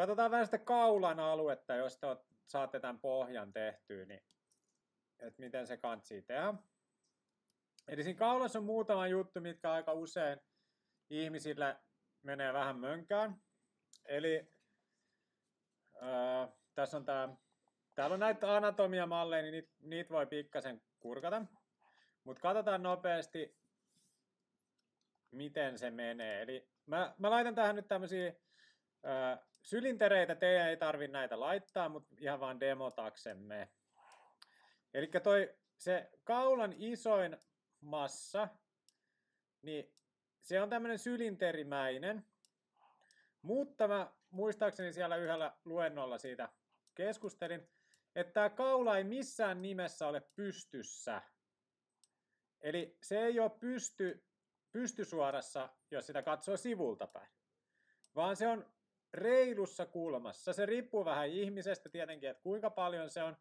Katsotaan vähän sitä kaulan aluetta, jos te saatte tämän pohjan tehtyä, niin että miten se kansi tehdä. Eli siinä kaulassa on muutama juttu, mitkä aika usein ihmisille menee vähän mönkään. Eli ää, tässä on tämä. täällä on näitä anatomiamalleja, niin niitä niit voi pikkasen kurkata. Mutta katsotaan nopeasti, miten se menee. Eli mä, mä laitan tähän nyt tämmöisiä sylintereitä teidän ei tarvi näitä laittaa, mutta ihan vaan demotaksemme. Eli toi se kaulan isoin massa, niin se on tämmöinen sylinterimäinen, mutta mä muistaakseni siellä yhdellä luennolla siitä keskustelin, että tämä kaula ei missään nimessä ole pystyssä. Eli se ei ole pysty, pystysuorassa, jos sitä katsoo sivulta päin, vaan se on reilussa kulmassa. Se riippuu vähän ihmisestä tietenkin, että kuinka paljon se on,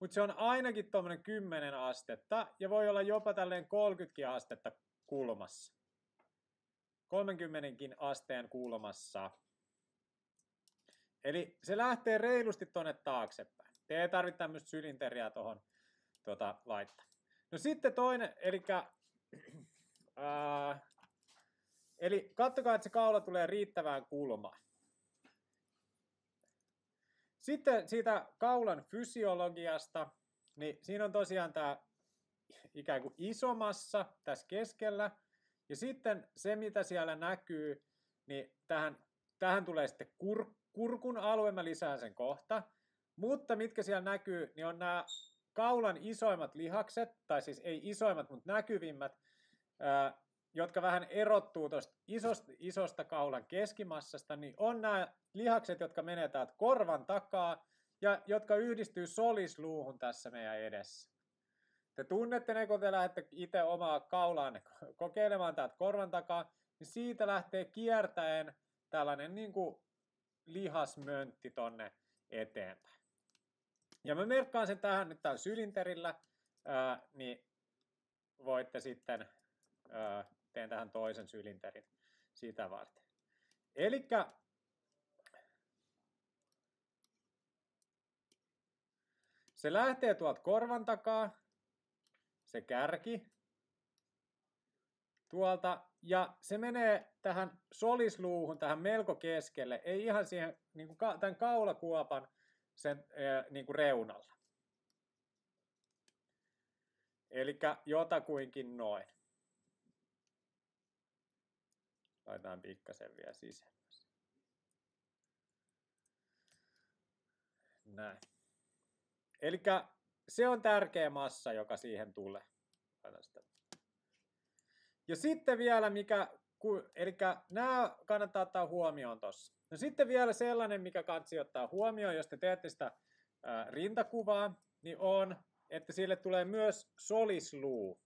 mutta se on ainakin tuommoinen 10 astetta ja voi olla jopa tälleen 30 astetta kulmassa. 30 asteen kulmassa. Eli se lähtee reilusti tuonne taaksepäin. Te ei tarvitse tämmöistä sylinteriä tuohon tota, laittaa. No sitten toinen, eli ää, eli kattokaa, että se kaula tulee riittävään kulmaan. Sitten siitä kaulan fysiologiasta, niin siinä on tosiaan tämä ikään kuin isomassa tässä keskellä. Ja sitten se, mitä siellä näkyy, niin tähän, tähän tulee sitten kur, kurkun alue, mä lisään sen kohta. Mutta mitkä siellä näkyy, niin on nämä kaulan isoimmat lihakset, tai siis ei isoimmat, mutta näkyvimmät, ää, jotka vähän erottuu tuosta isosta, isosta kaulan keskimassasta, niin on nämä lihakset, jotka menee täältä korvan takaa ja jotka yhdistyy solisluuhun tässä meidän edessä. Te tunnette ne, kun te lähdette itse omaa kaulaan kokeilemaan täältä korvan takaa, niin siitä lähtee kiertäen tällainen niin kuin lihasmöntti tonne eteenpäin. Ja mä merkkaan sen tähän nyt tällä sylinterillä, ää, niin voitte sitten ää, teen tähän toisen sylinterin sitä varten. Eli se lähtee tuolta korvan takaa, se kärki tuolta, ja se menee tähän solisluuhun, tähän melko keskelle, ei ihan siihen niin kuin tämän kaulakuopan sen e, niin kuin reunalla. Eli jotakuinkin noin. Laitetaan pikkasen vielä sisemmässä. Näin. Eli se on tärkeä massa, joka siihen tulee. Ja sitten vielä, mikä, eli nämä kannattaa ottaa huomioon tuossa. No sitten vielä sellainen, mikä kansi ottaa huomioon, jos te teette sitä rintakuvaa, niin on, että sille tulee myös solisluu.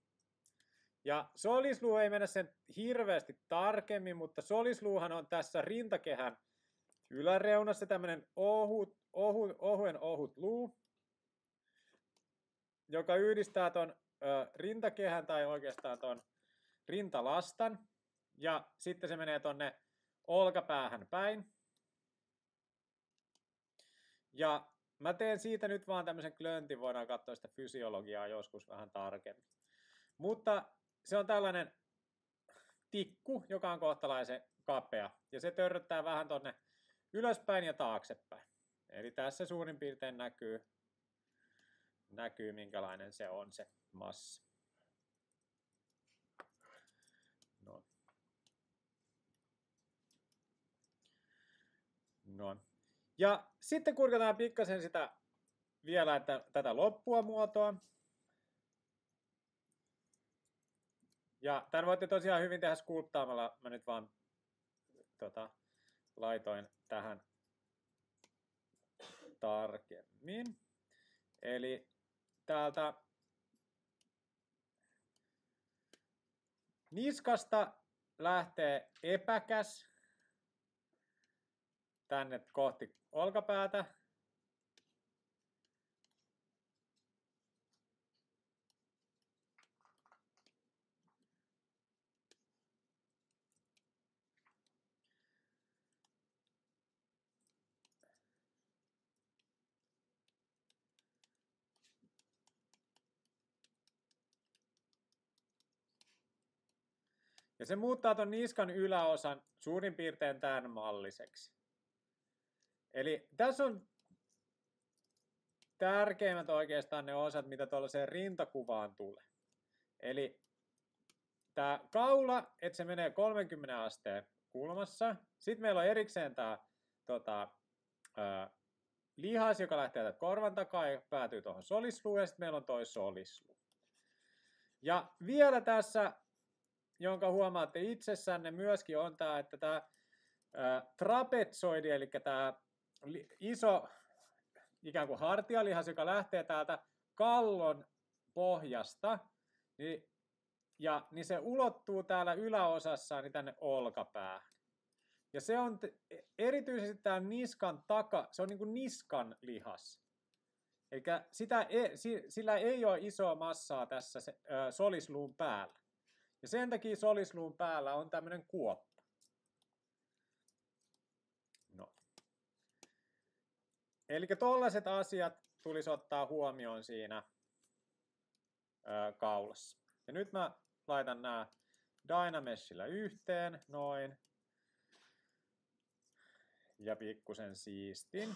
Ja solisluu ei mennä sen hirveästi tarkemmin, mutta solisluuhan on tässä rintakehän yläreunassa tämmöinen ohut, ohut, ohuen ohut luu, joka yhdistää ton ö, rintakehän tai oikeastaan ton rintalastan. Ja sitten se menee tonne olkapäähän päin. Ja mä teen siitä nyt vaan tämmöisen klöntin, voidaan katsoa sitä fysiologiaa joskus vähän tarkemmin. Mutta se on tällainen tikku, joka on kohtalaisen kapea. Ja se törröttää vähän tuonne ylöspäin ja taaksepäin. Eli tässä suurin piirtein näkyy, näkyy minkälainen se on se massa. Noin. Noin. Ja sitten kurkataan pikkasen sitä vielä että tätä loppua muotoa. Ja tämän voitte tosiaan hyvin tehdä skulptaamalla. Mä nyt vaan tota, laitoin tähän tarkemmin. Eli täältä niskasta lähtee epäkäs tänne kohti olkapäätä. Ja se muuttaa ton niskan yläosan suurin piirtein tämän malliseksi. Eli tässä on tärkeimmät oikeastaan ne osat, mitä tuollaiseen rintakuvaan tulee. Eli tämä kaula, että se menee 30 asteen kulmassa. Sitten meillä on erikseen tämä tota, lihas, joka lähtee tätä korvan takaa ja päätyy tuohon solisluun. Ja sitten meillä on toi solisluu. Ja vielä tässä jonka huomaatte itsessänne myöskin on tämä, että tämä trapezoidi, eli tämä iso ikään kuin hartialihas, joka lähtee täältä kallon pohjasta, niin, ja, niin se ulottuu täällä yläosassa niin tänne olkapäähän. Ja se on erityisesti tämä niskan taka, se on niin kuin niskan lihas. Eli sitä ei, sillä ei ole isoa massaa tässä se, ö, solisluun päällä. Ja sen takia solisluun päällä on tämmöinen kuoppa. No. Eli tollaiset asiat tulisi ottaa huomioon siinä ö, kaulassa. Ja nyt mä laitan nämä Dynameshillä yhteen, noin. Ja pikkusen siistin.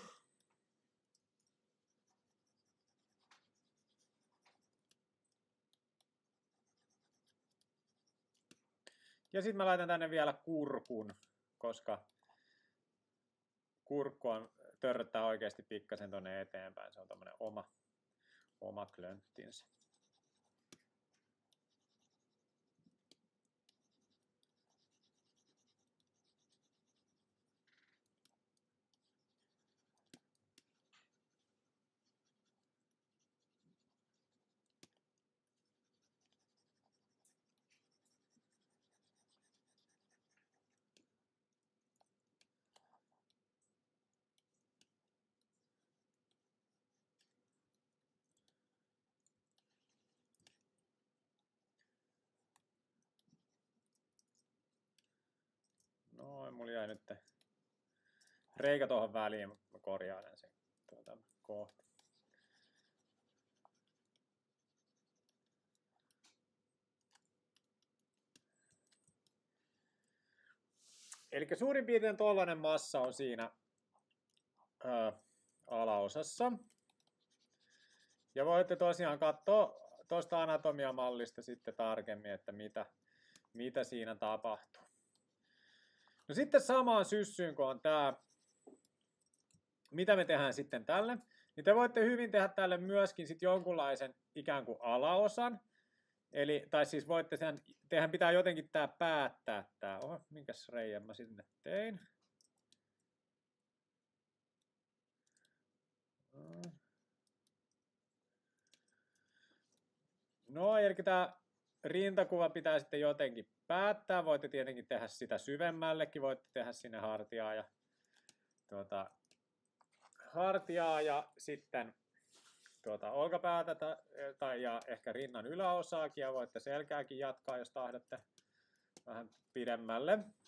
Ja sitten mä laitan tänne vielä kurkun, koska kurkku on, törröttää oikeasti pikkasen tuonne eteenpäin. Se on tämmöinen oma, oma klönttinsä. nyt reikä tuohon väliin, mutta mä korjailen sen tuota, kohta. Eli suurin piirtein tuollainen massa on siinä ää, alaosassa. Ja voitte tosiaan katsoa tuosta anatomiamallista sitten tarkemmin, että mitä, mitä siinä tapahtuu. No sitten samaan syssyyn, kun on tämä, mitä me tehdään sitten tälle, niin te voitte hyvin tehdä tälle myöskin sitten jonkunlaisen ikään kuin alaosan. Eli, tai siis voitte sen, tehän pitää jotenkin tämä päättää tämä. Oho, minkäs reijän mä sinne tein? No, eli tämä rintakuva pitää sitten jotenkin päättää. Voitte tietenkin tehdä sitä syvemmällekin, voitte tehdä sinne hartiaa ja, tuota, hartiaa ja sitten tuota, olkapäätä tai, ja ehkä rinnan yläosaakin ja voitte selkääkin jatkaa, jos tahdotte vähän pidemmälle.